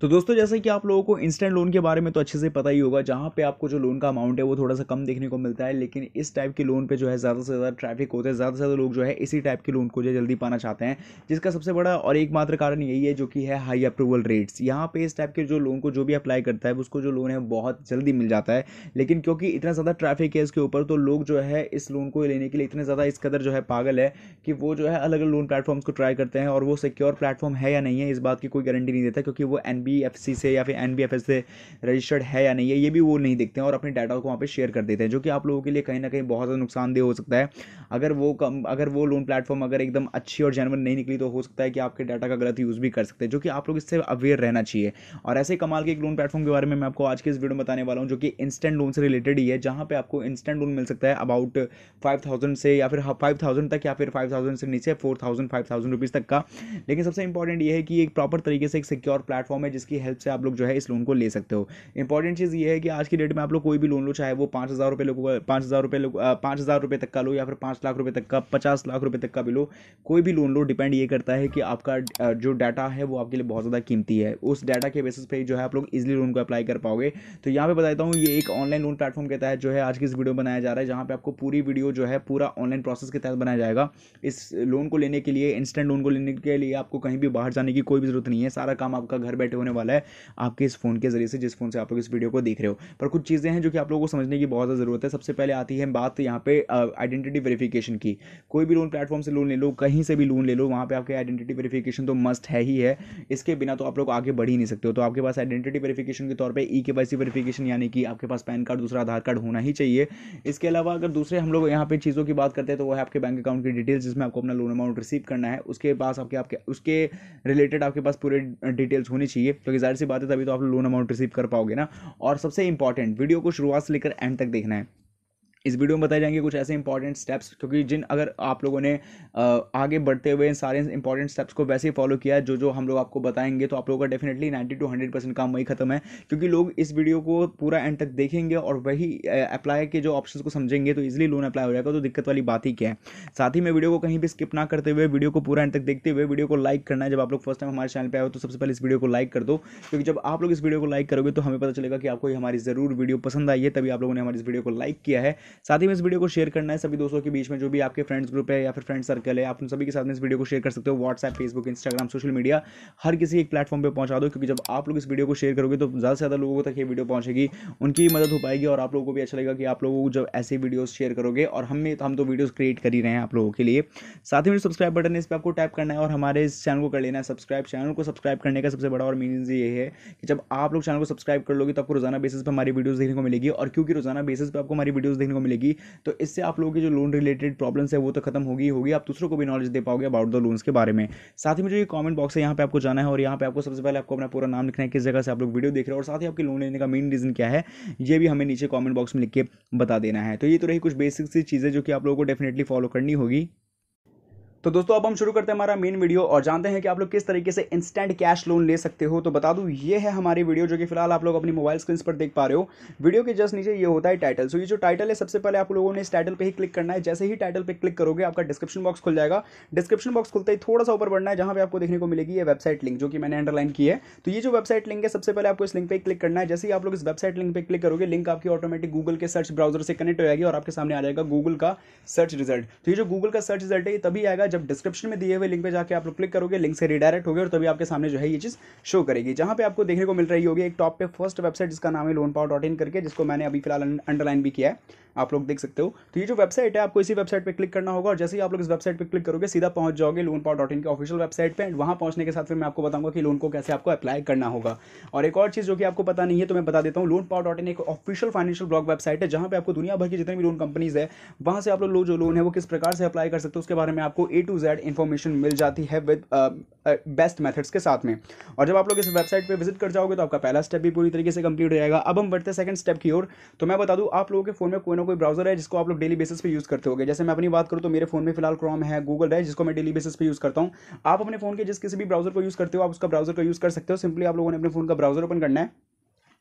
तो दोस्तों जैसे कि आप लोगों को इंस्टेंट लोन के बारे में तो अच्छे से पता ही होगा जहाँ पे आपको जो लोन का अमाउंट है वो थोड़ा सा कम देखने को मिलता है लेकिन इस टाइप के लोन पे जो है ज़्यादा से ज़्यादा ट्रैफिक होते हैं ज़्यादा से ज़्यादा लोग जो है इसी टाइप के लोन को जो जल्दी पाना चाहते हैं जिसका सबसे बड़ा और एकमात्र कारण यही है जो कि है हाई अप्रूवल रेट्स यहाँ पर इस टाइप के जो लोन को जो भी अप्लाई करता है उसको जो लोन है बहुत जल्दी मिल जाता है लेकिन क्योंकि इतना ज़्यादा ट्रैफिक है इसके ऊपर तो लोग जो है इस लोन को लेने के लिए इतने ज़्यादा इस कदर जो है पागल है कि वो जो है अलग अलग लोन प्लेटफॉर्म्स को ट्राई करते हैं और वो सिक्योर प्लेटफॉर्म है या नहीं है इस बात की कोई गारंटी नहीं देता क्योंकि वो एन बी एफ सी से या फिर एन से रजिस्टर्ड है या नहीं है ये भी वो नहीं देखते हैं और अपने डाटा को वहाँ पर शेयर कर देते हैं जो कि आप लोगों के लिए कहीं ना कहीं बहुत ज़्यादा नुकसानदेह हो सकता है अगर वो कम अगर वो लोन प्लेटफॉर्म अगर एकदम अच्छी और जानवर नहीं निकली तो हो सकता है कि आपके डाटा का गलत यूज़ भी कर सकते हैं जो कि आप लोग इससे अवेयर रहना चाहिए और ऐसे कमाल के एक लोन प्लेटफॉर्म के बारे में मैं आपको आज की इस वीडियो में बताने वाला हूँ जो कि इंस्टेंट लोन से रिलेटेड ही है जहाँ पर आपको इंस्टेंट लोन मिल सकता है अबाउट फाइव थाउजेंड से या फिर फाइव थाउजेंड तक या फिर फाइव से नीचे four thousand five thousand rupees तक का लेकिन सबसे इंपॉर्टेंट ये है कि एक प्रॉपर तरीके से एक सिक्योर प्लेटफॉर्म है जिसकी हेल्प से आप लोग जो है इस लोन को ले सकते हो इंपॉर्टेंट चीज़ ये है कि आज की डेट में आप लोग कोई भी लोन लो चाहे वो पाँच हज़ार रुपये लोगों का पाँच हज़ार रुपये लोग पाँच हज़ार रुपये तक का लो या फिर पाँच लाख रुपये तक का पचास लाख रुपये तक का भी लो कोई भी लोन लो डिपेंड ये करता है कि आपका जो डाटा है वो आपके लिए बहुत ज़्यादा कीमती है उस डाटा के बेसिस पे जो है आप लोग इजिली लोन को अप्लाई कर पाओगे तो यहाँ पे बताता हूँ ये एक ऑनलाइन लोन प्लेटफॉर्म के तहत जो है आज की इस वीडियो बनाया जा रहा है जहाँ पे आपको पूरी वीडियो जो है पूरा ऑनलाइन प्रोसेस के तहत बनाया जाएगा इस लोन को लेने के लिए इंस्टेंट लोन को लेने के लिए आपको कहीं भी बाहर जाने की कोई भी जरूरत नहीं है सारा काम आपका घर बैठे होने होने वाला है आपके इस फ़ोन के ज़रिए से जिस फ़ोन से आप लोग इस वीडियो को देख रहे हो पर कुछ चीज़ें हैं जो कि आप लोगों को समझने की बहुत ज़्यादा ज़रूरत है सबसे पहले आती है बात यहाँ पे आइडेंटिटी वेरिफिकेशन की कोई भी लोन प्लेटफॉर्म से लोन ले लो कहीं से भी लोन ले लो वहाँ पर आपकी आइडेंटिटी वेरिफिकेशन तो मस्ट है ही है इसके बिना तो आप लोग आगे बढ़ ही नहीं सकते हो तो आपके पास आइडेंटिटी वेरिफिकेशन के तौर पर ई के वेरिफिकेशन यानी कि आपके पास पैन कार्ड दूसरा आधार कार्ड होना ही चाहिए इसके अलावा अगर दूसरे हम लोग यहाँ पे चीज़ों की बात करते हैं तो वो है आपके बैंक अकाउंट की डिटेल्स जिसमें आपको अपना लोन अमाउंट रिसीव करना है उसके पास आपके आपके उसके रिलेटेड आपके पास पूरे डिटेल्स होनी चाहिए ये तो जाहिर सी बात है तभी तो आप लोन अमाउंट रिसीव कर पाओगे ना और सबसे इंपॉर्टेंट वीडियो को शुरुआत से लेकर एंड तक देखना है इस वीडियो में बताए जाएंगे कुछ ऐसे इंपॉर्टेंट स्टेप्स क्योंकि जिन अगर आप लोगों ने आगे बढ़ते हुए इन सारे इंपॉर्टेंट स्टेप्स को वैसे ही फॉलो किया जो जो हम लोग आपको बताएंगे तो आप लोगों का definitely ninety to hundred percent काम वही खत्म है क्योंकि लोग इस वीडियो को पूरा एंड तक देखेंगे और वही अप्लाई के जो ऑप्शन को समझेंगे तो इजिली लोन अप्लाई हो जाएगा तो दिक्कत वाली बात ही क्या है साथ ही मैं वीडियो को कहीं भी स्किप ना करते हुए वीडियो को पूरा एंड तक देखते हुए वीडियो को लाइक करना है जब आप लोग फर्स्ट टाइम हमारे चैनल पर आए तो सबसे पहले इस वीडियो को लाइक कर दो क्योंकि जब आप लोग इस वीडियो को लाइक करोगे तो हमें पता चलेगा कि आपको हमारी ज़रूर वीडियो पसंद आई है तभी आप लोगों ने हमारी इस वीडियो को लाइक किया है साथ ही में इस वीडियो को शेयर करना है सभी दोस्तों के बीच में जो भी आपके फ्रेंड्स ग्रुप है या फिर फ्रेंड सर्कल है आप उन सभी के साथ में इस वीडियो को शेयर कर सकते हो WhatsApp Facebook Instagram social media हर किसी एक प्लेटफॉर्म पर पहुंचा दो क्योंकि जब आप लोग इस वीडियो को शेयर करोगे तो ज़्यादा से ज़्यादा लोगों तक ये वीडियो पहुंचेगी उनकी मदद हो पाएगी और आप लोगों को भी अच्छा लगेगा कि आप लोगों को जब ऐसे वीडियोज़ शेयर करोगे और हमें हम तो वीडियोज़ क्रिएट कर ही रहे हैं आप लोगों के लिए साथ ही में सब्सक्राइब बटन इस पर आपको टैप करना है और हमारे इस चैनल को कर लेना है सब्सक्राइब चैनल को सब्सक्राइब करने का सबसे बड़ा और मीनिंग ये है कि जब आप लोग चैनल को सब्सक्राइब कर लोगे तो आपको रोजाना बेसिस पर हमारी वीडियोज़ देखने को मिलेगी और क्योंकि रोजाना बेसिस पर आपको हमारी वीडियोज़ देखने को को मिलेगी तो इससे आप लोगों की जो लोन रिलेटेड प्रॉब्लम्स है वो तो खत्म होगी होगी आप दूसरों को भी नॉलेज दे पाओगे अबाउट द लोन्स के बारे में साथ ही में जो ये कॉमेंट बॉक्स है यहाँ पे आपको जाना है और यहाँ पे आपको सबसे पहले आपको अपना पूरा नाम लिखना है किस जगह से आप लोग वीडियो देख रहे हो और साथ ही आपके लोन लेने का मेन रीज़न क्या है ये भी हमें नीचे कॉमेंट बॉक्स में लिख के बता देना है तो ये तो रही कुछ बेसिक सी चीज़ें जो कि आप लोगों को डेफिनेटली फॉलो करनी होगी तो दोस्तों अब हम शुरू करते हैं हमारा मेन वीडियो और जानते हैं कि आप लोग किस तरीके से इंस्टेंट कैश लोन ले सकते हो तो बता दूं ये है हमारी वीडियो जो कि फिलहाल आप लोग अपनी मोबाइल स्क्रीन पर देख पा रहे हो वीडियो के जस्ट नीचे ये होता है टाइटल सो ये जो टाइटल है सबसे पहले आप लोगों ने इस टाइटल पर ही क्लिक करना है जैसे ही टाइटल पर क्लिक करोगे आपका डिस्क्रिप्शन बॉक्स खुल जाएगा डिस्क्रिप्शन बॉक्स खुलते ही थोड़ा सा ऊपर बढ़ना है जहाँ पर आपको देखने को मिलेगी ये वेबसाइट लिंक जो कि मैंने अंडरलाइन की है तो ये जो वेबसाइट लिंक है सबसे पहले आपको इस लिंक पर क्लिक करना है जैसे ही आप लोग इस वेबसाइट लिंक पर क्लिक करोगे लिंक आपकी ऑटोमेटिक गूगल के सर्च ब्राउजर से कनेक्ट हो जाएगी और आपके सामने आ जाएगा गूगल का सर्च रिजल्ट तो ये जो गूगल का सर्च रिजल्ट है तभी आएगा है जब डिस्क्रिप्शन में दिए हुए लिंक पे जाके आप लोग क्लिक करोगे लिंक से रिडायरेक्ट होगे और तभी आपके सामने जो है ये चीज़ शो करेगी जहाँ पे आपको देखने को मिल रही होगी एक टॉप पे फर्स्ट वेबसाइट जिसका नाम है लोन पावर डॉट इन करके जिसको मैंने अभी फिलहाल अंडरलाइन भी किया है आप लोग देख सकते हो तो ये जो वेबसाइट है आपको इसी वेबसाइट पर क्लिक करना होगा और जैसे ही आप लोग इस वेबसाइट पर क्लिक करोगे सीधा पहुंच जाओगे लोन पावर डॉट इन के ऑफिशियल वेबसाइट पर वहाँ पहुंचने के साथ फिर मैं आपको बताऊंगा कि लोन को कैसे आपको अप्लाई करना होगा और एक और चीज़ जो कि आपको पता नहीं है तो मैं बता देता हूँ लोन पावर डॉट इन एक ऑफिशियल फाइनेंशियल ब्लॉग वेबसाइट है जहाँ पर आपको दुनिया भर की जितनी भी लोन कंपनीज है वहाँ से आप लोग जो लोन है वो किस प्रकार से अप्लाई कर सकते हो उसके बारे में आपको ए टू जेड इन्फॉर्मेशन मिल जाती है विद बेस्ट मेथड्स के साथ में और जब आप लोग इस वेबसाइट पे विजिट कर जाओगे तो आपका पहला स्टेप भी पूरी तरीके से कंप्लीट हो जाएगा अब हम बढ़ते सेकंड स्टेप की ओर तो मैं बता दूं आप लोगों के फोन में कोई ना कोई ब्राउजर है जिसको आप लोग डेली बेसिस पे यूज़ करते हो जैसे मैं अपनी बात करूँ तो मेरे फोन में फिलहाल क्रॉम है गूगल है जिसको मैं डेली बेसिस पर यूज़ करता हूँ आप अपने फोन के जिस किसी भी ब्राउजर को यूज़ करते हो आप उसका ब्राउजर का यूज़ कर सकते हो सिंपली आप लोगों ने अपने फोन का ब्राउजर ओपन करना है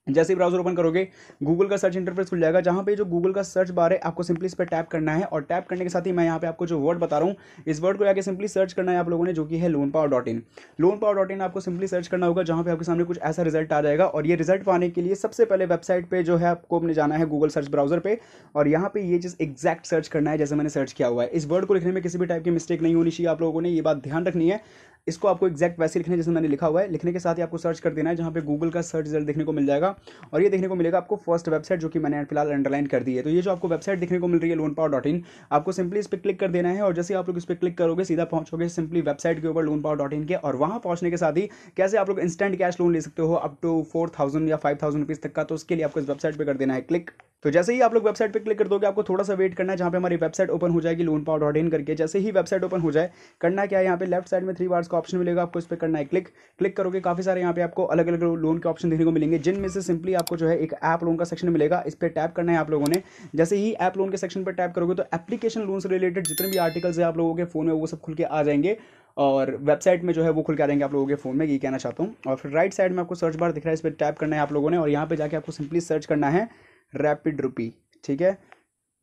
जैसे ही ब्राउजर ओपन करोगे गूगल का सर्च इंटरफेस खुल जाएगा जहाँ पे जो गूगल का सर्च बार है आपको सिंपली इस पर टैप करना है और टैप करने के साथ ही मैं यहाँ पे आपको जो वर्ड बता रहा हूँ इस वर्ड को जाकर सिंपली सर्च करना है आप लोगों ने जो कि है loan power dot in loan power dot in आपको सिंपली सर्च करना होगा जहाँ पर आपके सामने कुछ ऐसा रिजल्ट आ जाएगा और ये रिजल्ट पाने के लिए सबसे पहले वेबसाइट पर जो है आपको अपने जाना है गूगल सर्च ब्राउजर पर और यहाँ पर ये चीज़ एक्जैक्ट सर्च करना है जैसे मैंने सर्च किया हुआ है इस वर्ड को लिखने में किसी भी टाइप की मिस्टेक नहीं होनी चाहिए आप लोगों ने ये बात ध्यान रखनी है इसको आपको एक्जैक्ट वैसे लिखना है जैसे मैंने लिखा हुआ है लिखने के साथ ही आपको सर्च कर देना है जहाँ पे गूगल का सर्च रिजल्ट देखने को मिल जाएगा और ये देखने को मिलेगा आपको फर्स्ट वेबसाइट जो कि मैंने फिलहाल अंडरलाइन कर दी है तो ये जो आपको वेबसाइट देखने को मिल रही है लोन पावर डॉट इन आपको सिंपली इस पर क्लिक कर देना है और जैसे आप लोग इस पर क्लिक करोगे सीधा पहुँचोगे सिंपली वेबसाइट के ऊपर लोन पावर डॉट इन के और वहाँ पहुँचने के साथ ही कैसे आप लोग इंस्टेंट कैश लोन ले सकते हो अप टू फोर थाउजेंड या फाइव थाउजेंड रुपीज़ तक का तो उसके लिए आपको इस वेबसाइट पर कर देना है क्लिक तो जैसे ही आप लोग वेबसाइट पे क्लिक कर दोगे आपको थोड़ा सा वेट करना है जहाँ पे हमारी वेबसाइट ओपन हो जाएगी लोन पावर डॉट इन करके जैसे ही वेबसाइट ओपन हो जाए करना क्या है यहाँ पे लेफ्ट साइड में थ्री बार्स का ऑप्शन मिलेगा आपको इस पर करना है क्लिक क्लिक करोगे काफी सारे यहाँ पे आपको अलग अलग लोन के ऑप्शन देखने को मिलेंगे जिनमें से सिंपली आपको जो है एक ऐप लोन का सेक्शन मिलेगा इस पर टैप करना है आप लोगों ने जैसे ही ऐप लोन के सेक्शन पर टैप करोगे तो एप्लीकेशन लोन से रिलेटेड जितने भी आर्टिकल्स है आप लोगों के फोन में वो सब खुल के आ जाएंगे और वेबसाइट में जो है वो खुल के आ जाएंगे आप लोगों के फोन में ये कहना चाहता हूँ और फिर राइट साइड में आपको सर्च बार दिख रहा है इस पर टैप करना है आप लोगों ने और यहाँ पे जाके आपको सिंपली सर्च करना है रैपिड रूपी ठीक है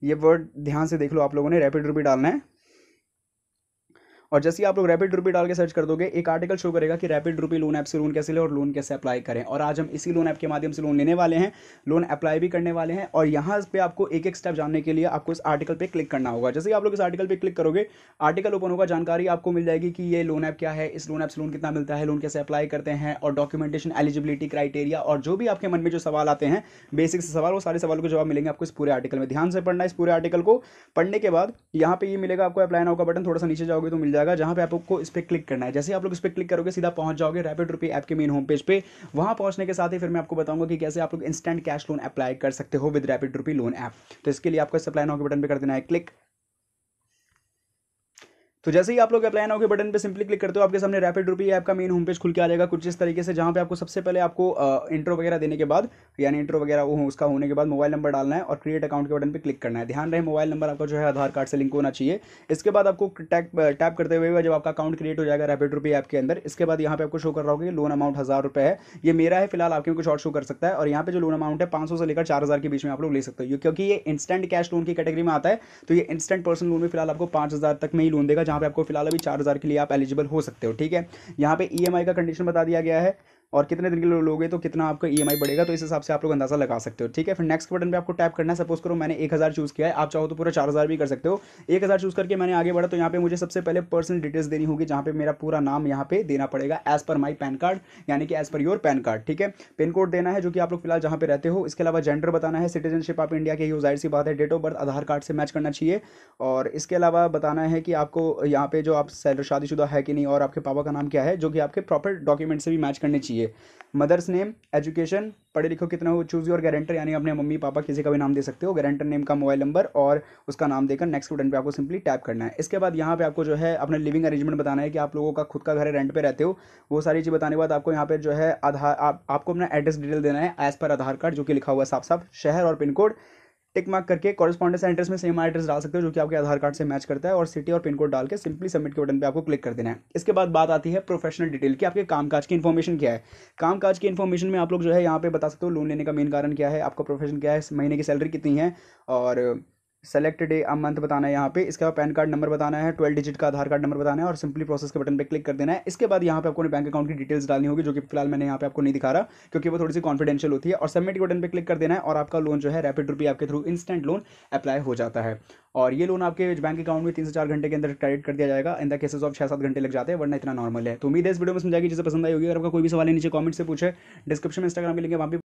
ये वर्ड ध्यान से देख लो आप लोगों ने रैपिड रूपी डालना है और जैसे ही आप लोग रैपिड रूपी डाल के सर्च कर दोगे एक आर्टिकल शो करेगा कि रैपिड रूपी लोन ऐप से लोन कैसे ले और लोन कैसे अप्लाई करें और आज हम इसी लोन ऐप के माध्यम से लोन लेने वाले हैं लोन अप्लाई भी करने वाले हैं और यहाँ पे आपको एक एक स्टेप जानने के लिए आपको इस आर्टिकल पर क्लिक करना होगा जैसे ही आप लोग इस आर्टिकल पर क्लिक करोगे आर्टिकल ओपन होगा जानकारी आपको मिल जाएगी कि ये लोन ऐप क्या है इस लोन ऐप से लोन कितना मिलता है लोन कैसे अप्लाई करते हैं और डॉक्यूमेंटेशन एलिजिबिलिटी क्राइटेरिया और जो भी आपके मन में जो सवाल आते हैं बेसिक से सवाल वो सारे सवाल को जवाब मिलेंगे आपको इस पूरे आर्टिकल में ध्यान से पढ़ना इस पूरे आर्टिकल को पढ़ने के बाद यहाँ पे ये मिलेगा आपको अप्लाई ना होगा बटन थोड़ा सा नीचे जाओगे तो मिल जाएगा जहां पे आपको इस पर क्लिक करना है जैसे आप लोग इस पर क्लिक करोगे सीधा पहुंच जाओगे रैपिड रुपी ऐप के मेन होम पेज पे वहां पहुंचने के साथ ही फिर मैं आपको बताऊंगा कि कैसे आप लोग इंस्टेंट कैश लोन अप्लाई कर सकते हो with rapid rupee loan app तो इसके लिए आपको सप्लाई नाउ के बटन पर कर देना है क्लिक तो जैसे ही आप लोग अप्लाई नाउ के बटन पे सिंपली क्लिक करते हो आपके सामने रैपिड रूपी ऐप का मेन होम पेज खुल के आ जाएगा कुछ इस तरीके से जहाँ पे आपको सबसे पहले आपको इंट्रो वगैरह देने के बाद यानी इंट्रो वगैरह वो हो उसका होने के बाद मोबाइल नंबर डालना है और क्रिएट अकाउंट के बटन पर क्लिक करना है ध्यान रहे मोबाइल नंबर आपका जो है आधार कार्ड से लिंक होना चाहिए इसके बाद आपको टैप टैप करते हुए जब आपका अकाउंट क्रिएट हो जाएगा रैपिड रूपी ऐप के अंदर इसके बाद यहाँ पे आपको शो कर रहा होगा लोन अमाउंट हज़ार रुपये है ये मेरा है फिलहाल आपके कुछ और शो कर सकता है और यहाँ पे जो लोन अमाउंट है पाँच से लेकर चार हज़ार के बीच में आप लोग ले सकते हो क्योंकि ये इंस्टेंट कैश लोन की कैटेगरी में आता है तो ये इंस्टेंट पर्सनल लोन में फिलहाल आपको पाँच तक में ही लोन देगा यहाँ पे आपको फिलहाल अभी चार हज़ार के लिए आप एलिजिबल हो सकते हो ठीक है यहाँ पे ई e का कंडीशन बता दिया गया है और कितने दिन के लिए लोगे तो कितना आपका ई e बढ़ेगा तो इस हिसाब से आप लोग अंदाजा लगा सकते हो ठीक है फिर नेक्स्ट बटन पर आपको टैप करना है सपोज करो मैंने एक हज़ार चूज़ किया है आप चाहो तो पूरा चार हज़ार भी कर सकते हो एक हज़ार चूज़ करके मैंने आगे बढ़ा तो यहाँ पे मुझे सबसे पहले पर्सनल डिटेल्स देनी होगी जहाँ पर मेरा पूरा नाम यहाँ पे देना पड़ेगा एज पर माई पैन कार्ड यानी कि as per your pan card ठीक है पिन कोड देना है जो कि आप लोग फिलहाल जहाँ पे रहते हो इसके अलावा जेंडर बताना है सिटीजनशिप आप इंडिया के ही जाहिर सी बात है date of birth Aadhaar card से मैच करना चाहिए और इसके अलावा बताना है कि आपको यहाँ पे जो आप शादीशुदा है कि नहीं और आपके पापा का नाम क्या है जो कि आपके प्रॉपर डॉक्यूमेंट से भी मैच करने चाहिए चाहिए मदर्स नेम एजुकेशन पढ़े लिखो कितना हो चूज़ योर गारंटर यानी अपने मम्मी पापा किसी का भी नाम दे सकते हो गारंटर नेम का मोबाइल नंबर और उसका नाम देकर नेक्स्ट बटन पे आपको सिंपली टैप करना है इसके बाद यहाँ पे आपको जो है अपना लिविंग अरेंजमेंट बताना है कि आप लोगों का खुद का घर है रेंट पर रहते हो वो सारी चीज़ बताने के बाद आपको यहाँ पर जो है आधार आप, आपको अपना एड्रेस डिटेल देना है एज़ पर आधार कार्ड जो कि लिखा हुआ है साफ साफ शहर और पिन कोड टिक मार्क करके कॉरेस्पॉन्डेंस एड्रेस में सेम एड्रेस डाल सकते हो जो कि आपके आधार कार्ड से मैच करता है और सिटी और पिन कोड डाल के सिंपली सबमिट के बटन पे आपको क्लिक कर देना है इसके बाद बात आती है प्रोफेशनल डिटेल की आपके कामकाज की इन्फॉर्मेशन क्या है कामकाज की इन्फॉर्मेशन में आप लोग जो है यहाँ पे बता सकते हो लोन लेने का मेन कारण क्या है आपका प्रोफेशन क्या है महीने की सैलरी कितनी है और सेलेक्ट डे अ मंथ बताना है यहाँ पे इसका पैन कार्ड नंबर बताना है ट्वेल्व डिजिट का आधार कार्ड नंबर बताना है और सिंपली प्रोसेस के बटन पे क्लिक कर देना है इसके बाद यहाँ पे आपको बैंक अकाउंट की डिटेल्स डालनी होगी जो कि फिलहाल मैंने यहाँ पे आपको नहीं दिखा रहा क्योंकि वो थोड़ी सी कॉन्फिडेंशियल होती है और सबमिट के बटन पर क्लिक कर देना है और आपका लोन जो है रैपिड रुपी आपके थ्रू इंस्टेंट लोन अप्लाई हो जाता है और ये लोन आपके बैंक अकाउंट में तीन से चार घंटे के अंदर क्रेडिट कर दिया जाएगा इन द केसेस ऑफ छः सात घंटे लग जाते हैं वरना इतना नॉर्मल है तो उम्मीद है इस वीडियो में समझाएगी जिसे पसंद आई होगी अगर आपका कोई भी सवाल है नीचे कमेंट से पूछे डिस्क्रिप्शन में इंस्टाग्राम में लिंक है वहाँ भी